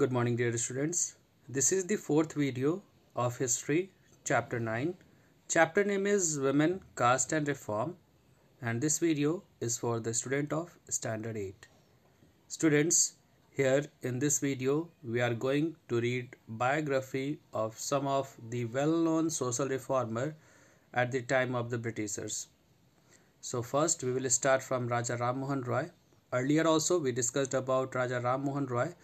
Good morning dear students. This is the fourth video of history chapter 9. Chapter name is women caste and reform and this video is for the student of standard 8. Students here in this video we are going to read biography of some of the well-known social reformer at the time of the Britishers. So first we will start from Raja Ram Mohan Roy. Earlier also we discussed about Raja Ram Mohan Roy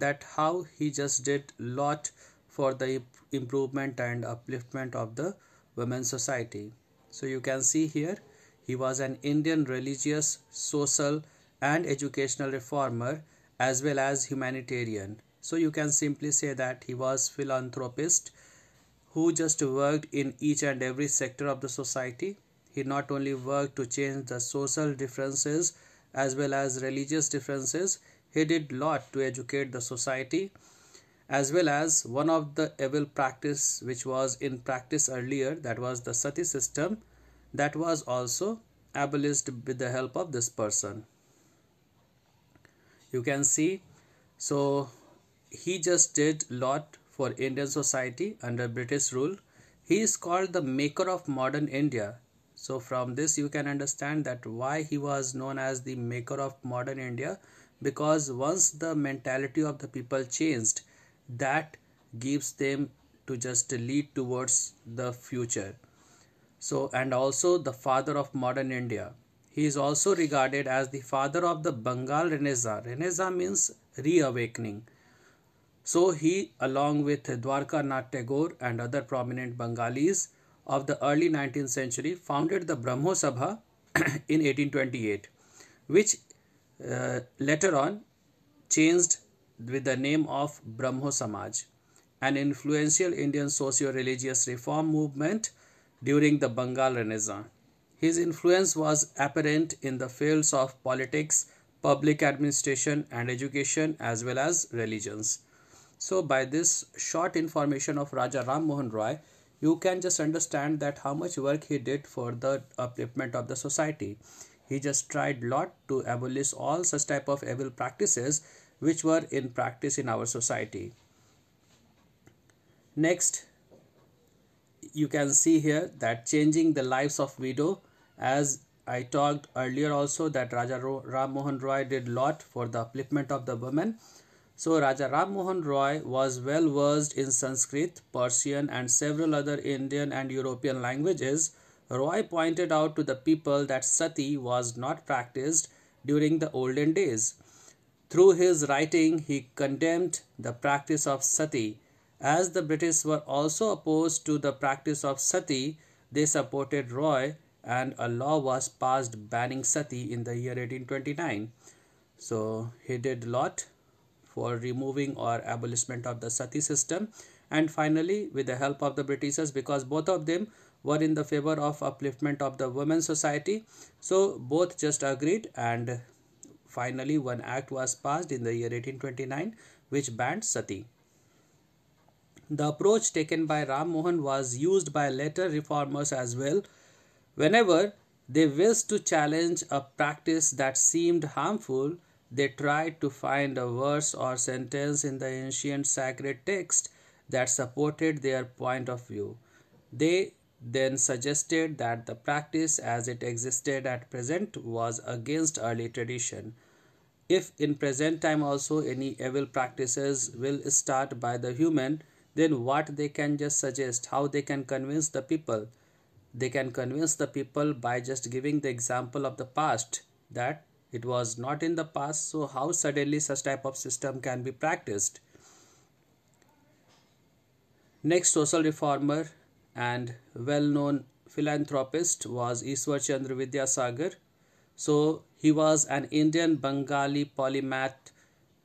that how he just did lot for the improvement and upliftment of the women's society. So you can see here he was an Indian religious, social and educational reformer as well as humanitarian. So you can simply say that he was philanthropist who just worked in each and every sector of the society. He not only worked to change the social differences as well as religious differences, he did lot to educate the society as well as one of the evil practice which was in practice earlier that was the sati system that was also abolished with the help of this person you can see so he just did lot for indian society under british rule he is called the maker of modern india so from this you can understand that why he was known as the maker of modern india because once the mentality of the people changed that gives them to just lead towards the future so and also the father of modern india he is also regarded as the father of the bengal renaissance renaissance means reawakening so he along with dwarkanath tagore and other prominent bengalis of the early 19th century founded the brahmo sabha in 1828 which uh, later on changed with the name of Brahmo Samaj, an influential Indian socio religious reform movement during the Bengal Renaissance. His influence was apparent in the fields of politics, public administration, and education, as well as religions. So, by this short information of Raja Ram Mohan Roy, you can just understand that how much work he did for the upliftment of the society he just tried lot to abolish all such type of evil practices which were in practice in our society. Next, you can see here that changing the lives of widow as I talked earlier also that Raja Ram Mohan Roy did lot for the upliftment of the women. So Raja Ram Mohan Roy was well versed in Sanskrit, Persian and several other Indian and European languages Roy pointed out to the people that sati was not practiced during the olden days. Through his writing, he condemned the practice of sati. As the British were also opposed to the practice of sati, they supported Roy, and a law was passed banning sati in the year 1829. So he did a lot for removing or abolishment of the sati system. And finally, with the help of the Britishers, because both of them were in the favor of upliftment of the women's society. So both just agreed and finally one act was passed in the year 1829 which banned sati. The approach taken by Ram Mohan was used by later reformers as well whenever they wished to challenge a practice that seemed harmful, they tried to find a verse or sentence in the ancient sacred text that supported their point of view. They then suggested that the practice as it existed at present was against early tradition. If in present time also any evil practices will start by the human, then what they can just suggest, how they can convince the people. They can convince the people by just giving the example of the past that it was not in the past, so how suddenly such type of system can be practiced. Next social reformer and well-known philanthropist was Iswar Chandra Vidyasagar. So he was an Indian Bengali polymath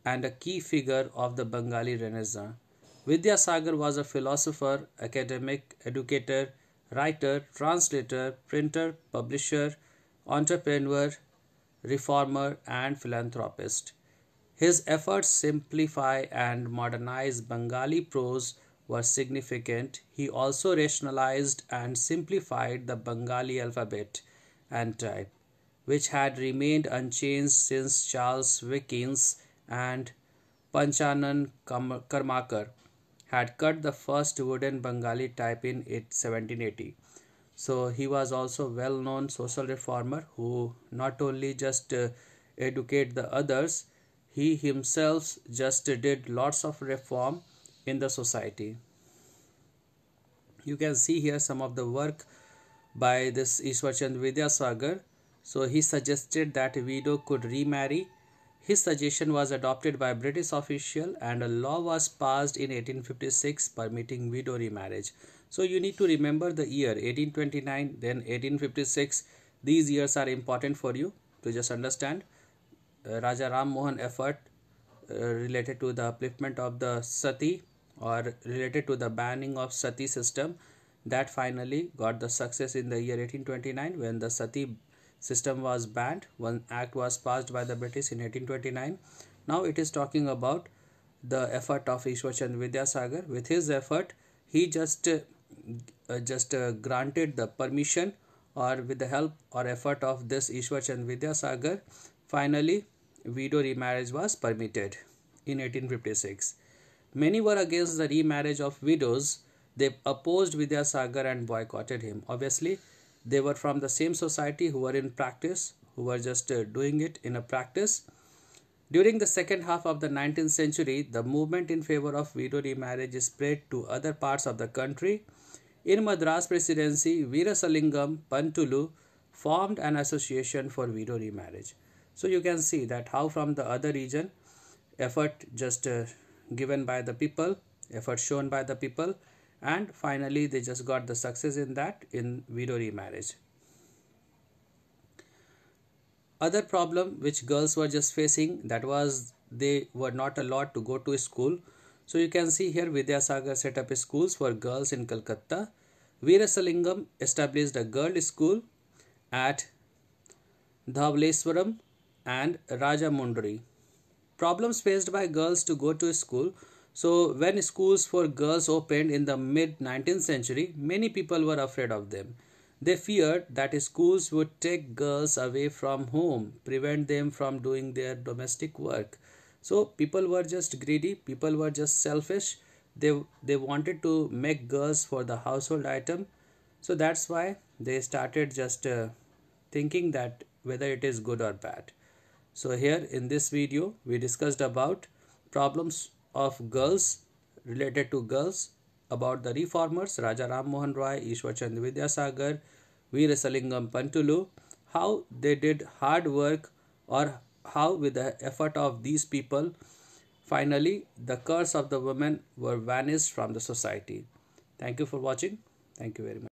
and a key figure of the Bengali Renaissance. Vidyasagar was a philosopher, academic, educator, writer, translator, printer, publisher, entrepreneur, reformer, and philanthropist. His efforts simplify and modernize Bengali prose were significant, he also rationalized and simplified the Bengali alphabet and type, which had remained unchanged since Charles Wickens and Panchanan Karmakar had cut the first wooden Bengali type in 1780. So he was also well-known social reformer who not only just uh, educate the others, he himself just did lots of reform in the society. You can see here some of the work by this Ishwarchandra Vidyasagar. So he suggested that widow could remarry. His suggestion was adopted by British official and a law was passed in 1856 permitting widow remarriage. So you need to remember the year 1829 then 1856. These years are important for you to just understand. Uh, Raja Ram Mohan effort uh, related to the upliftment of the sati or related to the banning of sati system that finally got the success in the year 1829 when the sati system was banned one act was passed by the british in 1829 now it is talking about the effort of ishwarchand vidyasagar with his effort he just uh, just uh, granted the permission or with the help or effort of this ishwarchand vidyasagar finally widow remarriage was permitted in 1856 Many were against the remarriage of widows. They opposed Vidyasagar and boycotted him. Obviously, they were from the same society who were in practice, who were just uh, doing it in a practice. During the second half of the 19th century, the movement in favor of widow remarriage spread to other parts of the country. In Madras Presidency, Veerasalingam Pantulu formed an association for widow remarriage. So you can see that how from the other region effort just uh, given by the people effort shown by the people and finally they just got the success in that in widow remarriage other problem which girls were just facing that was they were not allowed to go to school so you can see here Vidya Sagar set up schools for girls in calcutta Salingam established a girl school at dhavaleswaram and rajamundry problems faced by girls to go to school. So, when schools for girls opened in the mid 19th century, many people were afraid of them. They feared that schools would take girls away from home, prevent them from doing their domestic work. So, people were just greedy, people were just selfish. They, they wanted to make girls for the household item. So, that's why they started just uh, thinking that whether it is good or bad. So here in this video, we discussed about problems of girls related to girls about the reformers Raja Ram Mohan Roy, Ishwar Chandra Vidyasagar, Veerasalingam Pantulu, how they did hard work or how with the effort of these people, finally the curse of the women were vanished from the society. Thank you for watching. Thank you very much.